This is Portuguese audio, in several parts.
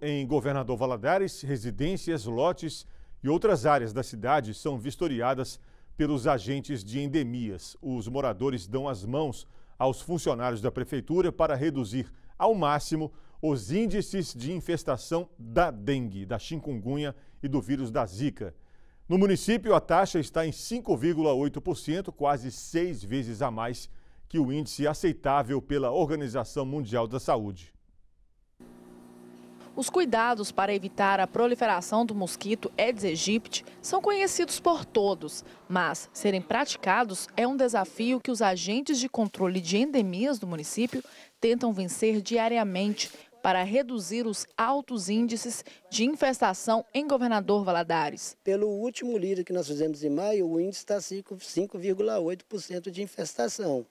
Em Governador Valadares, residências, lotes e outras áreas da cidade são vistoriadas pelos agentes de endemias. Os moradores dão as mãos aos funcionários da prefeitura para reduzir ao máximo os índices de infestação da dengue, da chikungunya e do vírus da zika. No município, a taxa está em 5,8%, quase seis vezes a mais que o índice aceitável pela Organização Mundial da Saúde. Os cuidados para evitar a proliferação do mosquito Aedes aegypti são conhecidos por todos, mas serem praticados é um desafio que os agentes de controle de endemias do município tentam vencer diariamente para reduzir os altos índices de infestação em Governador Valadares. Pelo último líder que nós fizemos em maio, o índice está 5,8% de infestação.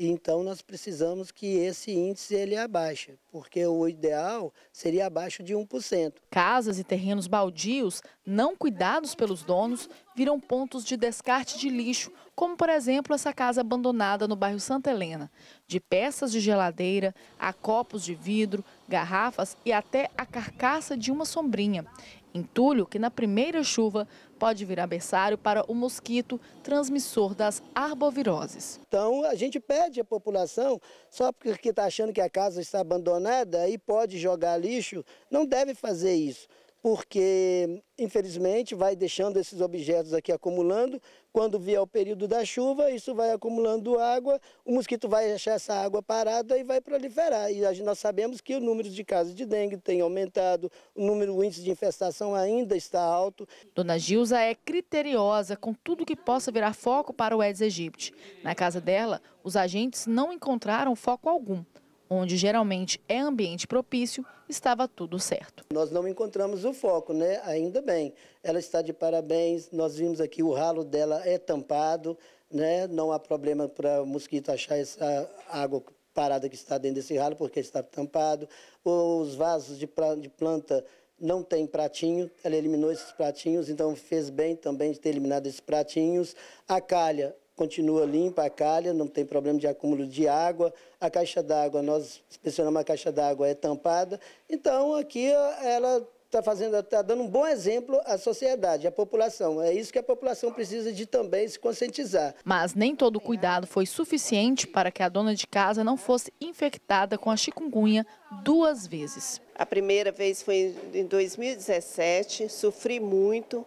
Então nós precisamos que esse índice ele abaixe, porque o ideal seria abaixo de 1%. Casas e terrenos baldios não cuidados pelos donos viram pontos de descarte de lixo, como por exemplo essa casa abandonada no bairro Santa Helena. De peças de geladeira, a copos de vidro, garrafas e até a carcaça de uma sombrinha. Entulho que na primeira chuva pode vir berçário para o mosquito transmissor das arboviroses. Então a gente pede à população, só porque está achando que a casa está abandonada e pode jogar lixo, não deve fazer isso porque infelizmente vai deixando esses objetos aqui acumulando. Quando vier o período da chuva, isso vai acumulando água, o mosquito vai achar essa água parada e vai proliferar. E nós sabemos que o número de casos de dengue tem aumentado, o número, o índice de infestação ainda está alto. Dona Gilza é criteriosa com tudo que possa virar foco para o Aedes aegypti. Na casa dela, os agentes não encontraram foco algum onde geralmente é ambiente propício, estava tudo certo. Nós não encontramos o foco, né? Ainda bem. Ela está de parabéns. Nós vimos aqui o ralo dela é tampado, né? Não há problema para o mosquito achar essa água parada que está dentro desse ralo porque está tampado. Os vasos de planta não tem pratinho, ela eliminou esses pratinhos, então fez bem também de ter eliminado esses pratinhos. A calha, continua limpa a calha, não tem problema de acúmulo de água. A caixa d'água, nós inspecionamos a caixa d'água, é tampada. Então, aqui ela está fazendo, está dando um bom exemplo à sociedade, à população. É isso que a população precisa de também se conscientizar. Mas nem todo o cuidado foi suficiente para que a dona de casa não fosse infectada com a chikungunya duas vezes. A primeira vez foi em 2017, sofri muito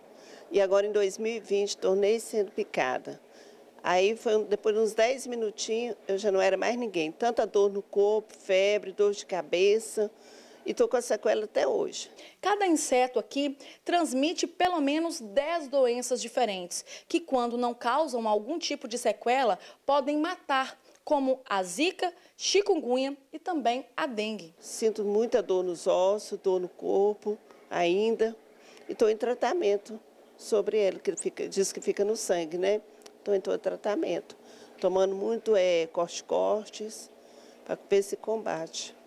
e agora em 2020 tornei sendo picada. Aí, foi, depois de uns 10 minutinhos, eu já não era mais ninguém. Tanta dor no corpo, febre, dor de cabeça. E estou com a sequela até hoje. Cada inseto aqui transmite pelo menos 10 doenças diferentes, que quando não causam algum tipo de sequela, podem matar, como a zika, chikungunya e também a dengue. Sinto muita dor nos ossos, dor no corpo ainda. E estou em tratamento sobre ele, que fica, diz que fica no sangue, né? estou em todo tratamento. Tomando muito é, cortes-cortes para ver esse combate.